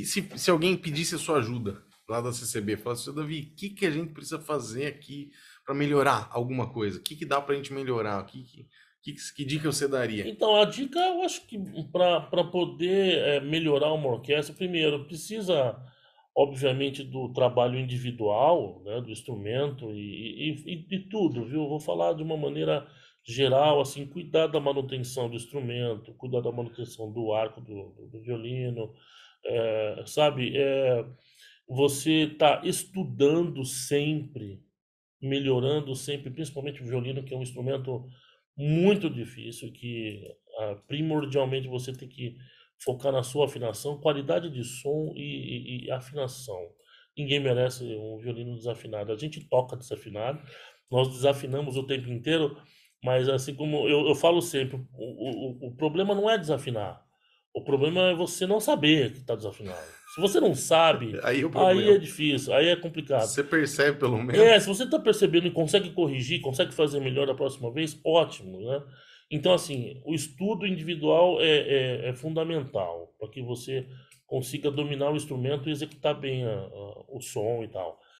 E se, se alguém pedisse a sua ajuda lá da CCB, falasse, seu Davi, o que, que a gente precisa fazer aqui para melhorar alguma coisa? O que, que dá para a gente melhorar? O que, que, que, que, dica você daria? Então, a dica, eu acho que para poder é, melhorar uma orquestra, primeiro, precisa, obviamente, do trabalho individual, né, do instrumento e, e, e tudo, viu? Vou falar de uma maneira geral, assim, cuidar da manutenção do instrumento, cuidar da manutenção do arco do, do, do violino, é, sabe? É, você está estudando sempre, melhorando sempre, principalmente o violino, que é um instrumento muito difícil, que ah, primordialmente você tem que focar na sua afinação, qualidade de som e, e, e afinação. Ninguém merece um violino desafinado. A gente toca desafinado, nós desafinamos o tempo inteiro, mas assim como eu, eu falo sempre, o, o, o problema não é desafinar. O problema é você não saber que tá desafinado. Se você não sabe, aí, é aí, é difícil, aí é complicado. Você percebe pelo é, menos. É, se você tá percebendo e consegue corrigir, consegue fazer melhor da próxima vez, ótimo, né? Então, assim, o estudo individual é, é, é fundamental para que você consiga dominar o instrumento e executar bem a, a, o som e tal.